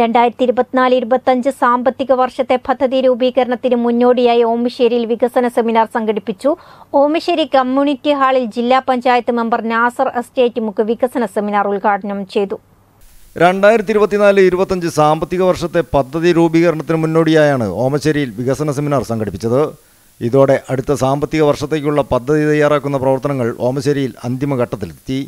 രണ്ടായിരത്തി ഇരുപത്തിനാല് ഇരുപത്തഞ്ച് സാമ്പത്തിക വർഷത്തെ പദ്ധതി രൂപീകരണത്തിന് മുന്നോടിയായി ഓമശ്ശേരിയിൽ വികസന സെമിനാർ സംഘടിപ്പിച്ചു ഓമശ്ശേരി കമ്മ്യൂണിറ്റി ഹാളിൽ ജില്ലാ പഞ്ചായത്ത് മെമ്പർ നാസർ എസ്റ്റേറ്റ് മുക്ക് വികസന സെമിനാർ ഉദ്ഘാടനം ചെയ്തു രണ്ടായിരത്തി ഇരുപത്തിനാല് ഇരുപത്തഞ്ച് സാമ്പത്തിക വർഷത്തെ പദ്ധതി രൂപീകരണത്തിന് മുന്നോടിയായാണ് ഓമശ്ശേരിയിൽ വികസന സെമിനാർ സംഘടിപ്പിച്ചത് ഇതോടെ അടുത്ത സാമ്പത്തിക വർഷത്തേക്കുള്ള പദ്ധതി തയ്യാറാക്കുന്ന പ്രവർത്തനങ്ങൾ ഓമശ്ശേരിയിൽ അന്തിമഘട്ടത്തിലെത്തി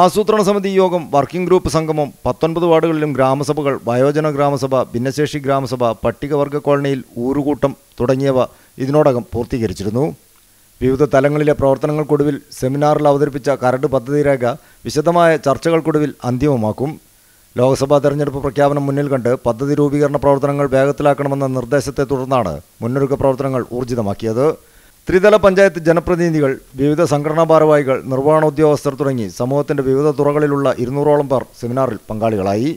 ആസൂത്രണ സമിതി യോഗം വർക്കിംഗ് ഗ്രൂപ്പ് സംഗമം പത്തൊൻപത് വാർഡുകളിലും ഗ്രാമസഭകൾ വയോജന ഗ്രാമസഭ ഭിന്നശേഷി ഗ്രാമസഭ പട്ടികവർഗ കോളനിയിൽ ഊരുകൂട്ടം തുടങ്ങിയവ ഇതിനോടകം പൂർത്തീകരിച്ചിരുന്നു വിവിധ തലങ്ങളിലെ പ്രവർത്തനങ്ങൾക്കൊടുവിൽ സെമിനാറിൽ അവതരിപ്പിച്ച കരട് പദ്ധതി രേഖ വിശദമായ ചർച്ചകൾക്കൊടുവിൽ അന്തിമമാക്കും ലോക്സഭാ തെരഞ്ഞെടുപ്പ് പ്രഖ്യാപനം മുന്നിൽ കണ്ട് പദ്ധതി രൂപീകരണ പ്രവർത്തനങ്ങൾ വേഗത്തിലാക്കണമെന്ന നിർദ്ദേശത്തെ തുടർന്നാണ് മുന്നൊരുക്ക പ്രവർത്തനങ്ങൾ ഊർജിതമാക്കിയത് ത്രിതല പഞ്ചായത്ത് ജനപ്രതിനിധികൾ വിവിധ സംഘടനാ ഭാരവാഹികൾ ഉദ്യോഗസ്ഥർ തുടങ്ങി സമൂഹത്തിന്റെ വിവിധ തുറകളിലുള്ള ഇരുന്നൂറോളം പേർ സെമിനാറിൽ പങ്കാളികളായി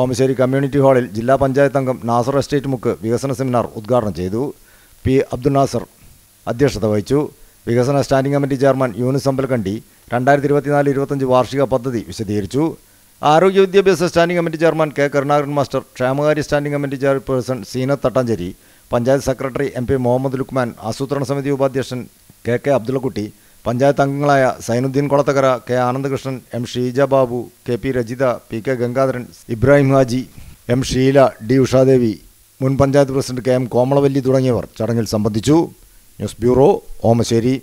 ഓമശ്ശേരി കമ്മ്യൂണിറ്റി ഹാളിൽ ജില്ലാ പഞ്ചായത്ത് അംഗം നാസർ എസ്റ്റേറ്റ് മുക്ക് വികസന സെമിനാർ ഉദ്ഘാടനം ചെയ്തു പി അബ്ദുൽ നാസർ അധ്യക്ഷത വഹിച്ചു വികസന standing committee chairman Yunus Ambalakkandi രണ്ടായിരത്തി ഇരുപത്തിനാല് ഇരുപത്തഞ്ച് വാർഷിക പദ്ധതി വിശദീകരിച്ചു ആരോഗ്യ വിദ്യാഭ്യാസ standing committee chairman K Karunakaran master ക്ഷേമകാര്യ standing committee chairperson Seena Thattancheri panchayat secretary M P Muhammad Lukman ആസൂത്രണ സമിതി ഉപാധ്യക്ഷൻ കെ കെ അബ്ദുള്ളക്കുട്ടി പഞ്ചായത്ത് അംഗങ്ങളായ Sainuddin Kolathakara K Anandakrishnan M Sheeja Babu K P Rajitha P K Gangadharan Ibrahim Haji M Sheela D Ushadevi മുൻ panchayat president K M Komalavalli തുടങ്ങിയവർ ചടങ്ങിൽ സംബന്ധിച്ചു ന്യൂസ് ബ്യൂറോ ഓമശ്ശേരി